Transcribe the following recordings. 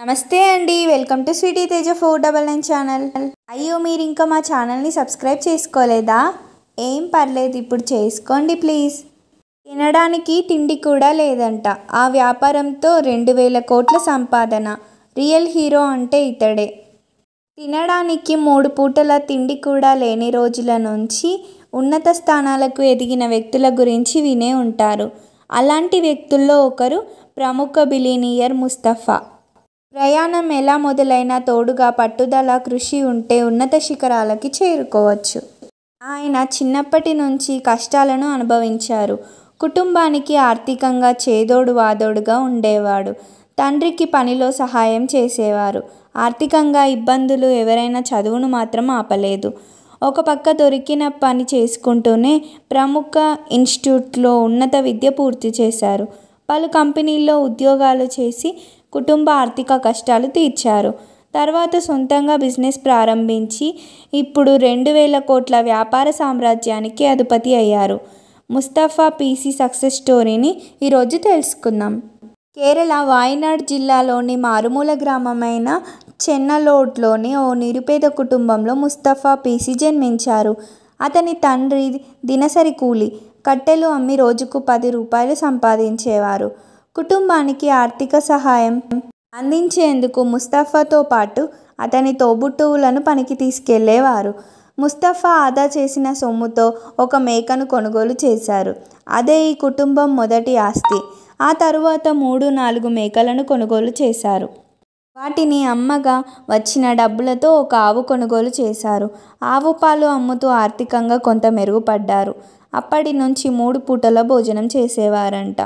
నమస్తే అండి welcome to sweety Teja four double nine channel అయ్యో మీరు ఇంకా మా ఛానల్ని సబ్స్క్రైబ్ చేసుకోలేదా ఏం పర్లేదు ఇప్పుడు చేసుకోండి ప్లీజ్ తినడానికి తిండి కూడా లేదంట ఆ వ్యాపారంతో రెండు వేల కోట్ల సంపాదన రియల్ హీరో అంటే ఇతడే తినడానికి మూడు పూటల తిండి కూడా లేని రోజుల నుంచి ఉన్నత స్థానాలకు ఎదిగిన వ్యక్తుల గురించి వినే ఉంటారు అలాంటి వ్యక్తుల్లో ఒకరు ప్రముఖ బిలీనియర్ ముస్తఫా ప్రయాణం ఎలా మొదలైనా తోడుగా పట్టుదల కృషి ఉంటే ఉన్నత శిఖరాలకి చేరుకోవచ్చు ఆయన చిన్నప్పటి నుంచి కష్టాలను అనుభవించారు కుటుంబానికి ఆర్థికంగా చేదోడు వాదోడుగా ఉండేవాడు తండ్రికి పనిలో సహాయం చేసేవారు ఆర్థికంగా ఇబ్బందులు ఎవరైనా చదువును మాత్రం ఆపలేదు ఒక పక్క దొరికిన పని చేసుకుంటూనే ప్రముఖ ఇన్స్టిట్యూట్లో ఉన్నత విద్య పూర్తి చేశారు పలు కంపెనీల్లో ఉద్యోగాలు చేసి కుటుంబ ఆర్థిక కష్టాలు తీర్చారు తర్వాత సొంతంగా బిజినెస్ ప్రారంభించి ఇప్పుడు రెండు వేల కోట్ల వ్యాపార సామ్రాజ్యానికి అధిపతి అయ్యారు ముస్తఫా పీసీ సక్సెస్ స్టోరీని ఈరోజు తెలుసుకుందాం కేరళ వాయనాడ్ జిల్లాలోని మారుమూల గ్రామమైన చెన్నలోట్లోని ఓ నిరుపేద కుటుంబంలో ముస్తఫా పీసీ జన్మించారు అతని తండ్రి దినసరి కూలి కట్టెలు అమ్మి రోజుకు పది రూపాయలు సంపాదించేవారు కుటుంబానికి ఆర్థిక సహాయం అందించేందుకు ముస్తఫాతో పాటు అతని తోబుట్టువులను పనికి తీసుకెళ్లేవారు ముస్తఫా ఆదా చేసిన సొమ్ముతో ఒక మేకను కొనుగోలు చేశారు అదే ఈ కుటుంబం మొదటి ఆస్తి ఆ తరువాత మూడు నాలుగు మేకలను కొనుగోలు చేశారు వాటిని అమ్మగా వచ్చిన డబ్బులతో ఒక ఆవు కొనుగోలు చేశారు ఆవు పాలు అమ్ముతూ ఆర్థికంగా కొంత మెరుగుపడ్డారు అప్పటి నుంచి మూడు పూటల భోజనం చేసేవారంట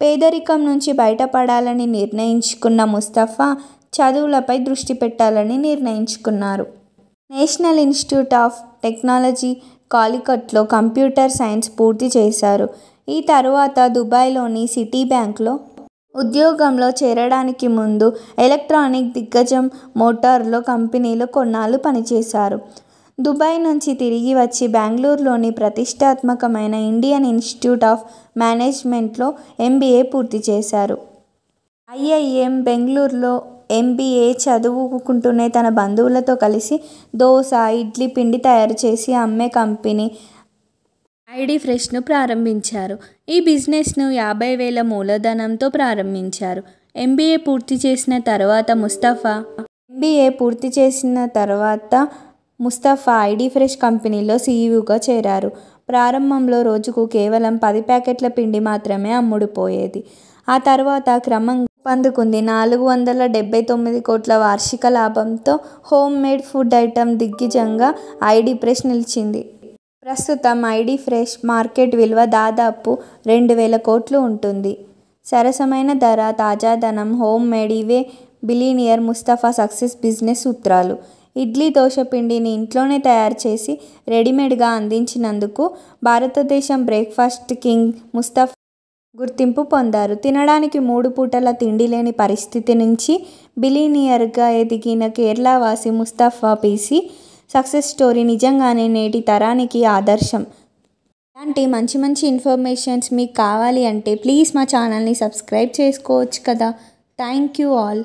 పేదరికం నుంచి బయటపడాలని నిర్ణయించుకున్న ముస్తఫా చదువులపై దృష్టి పెట్టాలని నిర్ణయించుకున్నారు నేషనల్ ఇన్స్టిట్యూట్ ఆఫ్ టెక్నాలజీ కాలికట్లో కంప్యూటర్ సైన్స్ పూర్తి చేశారు ఈ తరువాత దుబాయ్లోని సిటీ బ్యాంక్లో ఉద్యోగంలో చేరడానికి ముందు ఎలక్ట్రానిక్ దిగ్గజం మోటార్లో కంపెనీలో కొన్నాళ్ళు పనిచేశారు దుబాయ్ నుంచి తిరిగి వచ్చి బెంగళూరులోని ప్రతిష్టాత్మకమైన ఇండియన్ ఇన్స్టిట్యూట్ ఆఫ్ మేనేజ్మెంట్లో ఎంబీఏ పూర్తి చేశారు ఐఐఎం బెంగళూరులో ఎంబీఏ చదువుకుంటూనే తన బంధువులతో కలిసి దోశ ఇడ్లీ పిండి తయారు చేసి అమ్మే కంపెనీ ఐడి ఫ్రెష్ను ప్రారంభించారు ఈ బిజినెస్ను యాభై వేల మూలధనంతో ప్రారంభించారు ఎంబీఏ పూర్తి చేసిన తర్వాత ముస్తఫా ఎంబీఏ పూర్తి చేసిన తర్వాత ముస్తఫా ఐడి ఫ్రెష్ కంపెనీలో సీఈఓగా చేరారు ప్రారంభంలో రోజుకు కేవలం పది ప్యాకెట్ల పిండి మాత్రమే అమ్ముడుపోయేది ఆ తర్వాత క్రమంగా పందుకుంది నాలుగు వందల డెబ్బై తొమ్మిది కోట్ల వార్షిక లాభంతో హోమ్ మేడ్ ఫుడ్ ఐటెం దిగ్గిజంగా ఐడి ఫ్రెష్ నిలిచింది ప్రస్తుతం ఐడి ఫ్రెష్ మార్కెట్ విలువ దాదాపు రెండు వేల కోట్లు ఉంటుంది సరసమైన ధర తాజాదనం హోమ్ మేడ్ ఇవే బిలీనియర్ ముస్తఫా సక్సెస్ బిజినెస్ సూత్రాలు ఇడ్లీ దోశ పిండిని ఇంట్లోనే తయారు చేసి రెడీమేడ్గా అందించినందుకు భారతదేశం బ్రేక్ఫాస్ట్ కింగ్ ముస్తఫా గుర్తింపు పొందారు తినడానికి మూడు పూటల తిండి లేని పరిస్థితి నుంచి బిలీనియర్గా ఎదిగిన కేరళవాసి ముస్తఫా పీసీ సక్సెస్ స్టోరీ నిజంగానే నేటి తరానికి ఆదర్శం ఇలాంటి మంచి మంచి ఇన్ఫర్మేషన్స్ మీకు కావాలి అంటే ప్లీజ్ మా ఛానల్ని సబ్స్క్రైబ్ చేసుకోవచ్చు కదా థ్యాంక్ యూ ఆల్